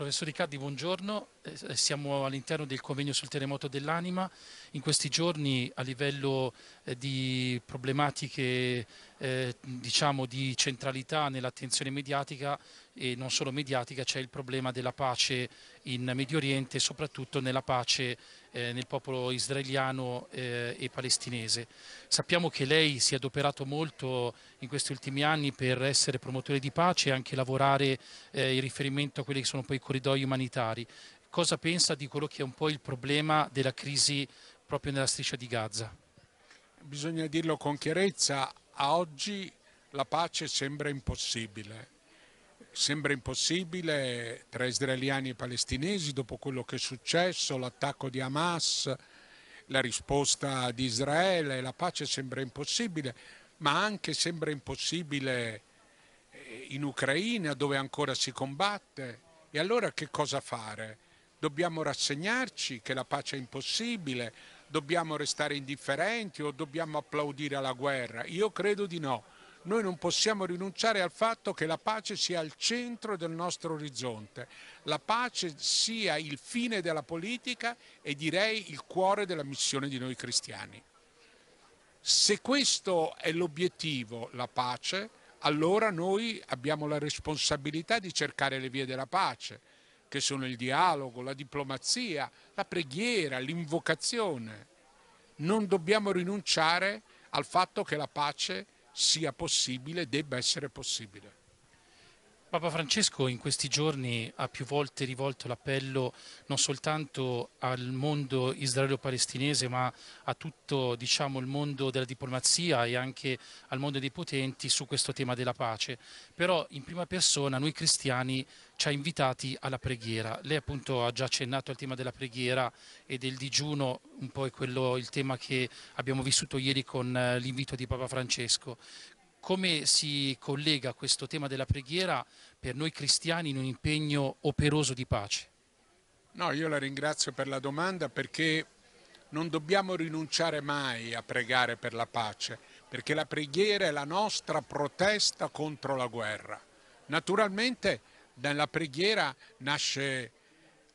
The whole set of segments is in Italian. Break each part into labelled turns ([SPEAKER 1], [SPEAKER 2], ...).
[SPEAKER 1] Professor Riccardi, buongiorno. Eh, siamo all'interno del convegno sul terremoto dell'anima. In questi giorni a livello eh, di problematiche eh, diciamo di centralità nell'attenzione mediatica e non solo mediatica, c'è il problema della pace in Medio Oriente, e soprattutto nella pace eh, nel popolo israeliano eh, e palestinese. Sappiamo che lei si è adoperato molto in questi ultimi anni per essere promotore di pace e anche lavorare eh, in riferimento a quelli che sono poi i corridoi umanitari. Cosa pensa di quello che è un po' il problema della crisi proprio nella striscia di Gaza?
[SPEAKER 2] Bisogna dirlo con chiarezza, a oggi la pace sembra impossibile Sembra impossibile tra israeliani e palestinesi dopo quello che è successo, l'attacco di Hamas, la risposta di Israele, la pace sembra impossibile, ma anche sembra impossibile eh, in Ucraina dove ancora si combatte. E allora che cosa fare? Dobbiamo rassegnarci che la pace è impossibile, dobbiamo restare indifferenti o dobbiamo applaudire alla guerra? Io credo di no noi non possiamo rinunciare al fatto che la pace sia al centro del nostro orizzonte, la pace sia il fine della politica e direi il cuore della missione di noi cristiani. Se questo è l'obiettivo, la pace, allora noi abbiamo la responsabilità di cercare le vie della pace, che sono il dialogo, la diplomazia, la preghiera, l'invocazione. Non dobbiamo rinunciare al fatto che la pace sia possibile, debba essere possibile.
[SPEAKER 1] Papa Francesco in questi giorni ha più volte rivolto l'appello non soltanto al mondo israelo-palestinese ma a tutto diciamo, il mondo della diplomazia e anche al mondo dei potenti su questo tema della pace. Però in prima persona noi cristiani ci ha invitati alla preghiera. Lei appunto ha già accennato al tema della preghiera e del digiuno, un po' è quello il tema che abbiamo vissuto ieri con eh, l'invito di Papa Francesco come si collega questo tema della preghiera per noi cristiani in un impegno operoso di pace?
[SPEAKER 2] No, io la ringrazio per la domanda perché non dobbiamo rinunciare mai a pregare per la pace, perché la preghiera è la nostra protesta contro la guerra. Naturalmente dalla preghiera nasce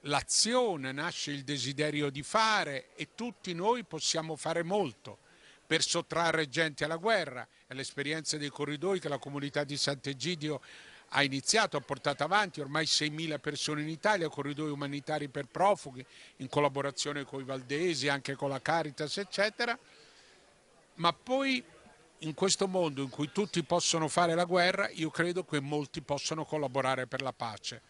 [SPEAKER 2] l'azione, nasce il desiderio di fare e tutti noi possiamo fare molto per sottrarre gente alla guerra. È l'esperienza dei corridoi che la comunità di Sant'Egidio ha iniziato, ha portato avanti ormai 6.000 persone in Italia, corridoi umanitari per profughi, in collaborazione con i valdesi, anche con la Caritas, eccetera. Ma poi in questo mondo in cui tutti possono fare la guerra, io credo che molti possano collaborare per la pace.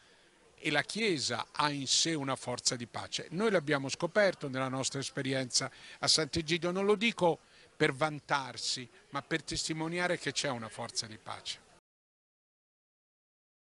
[SPEAKER 2] E la Chiesa ha in sé una forza di pace. Noi l'abbiamo scoperto nella nostra esperienza a Sant'Egidio, non lo dico per vantarsi, ma per testimoniare che c'è una forza di pace.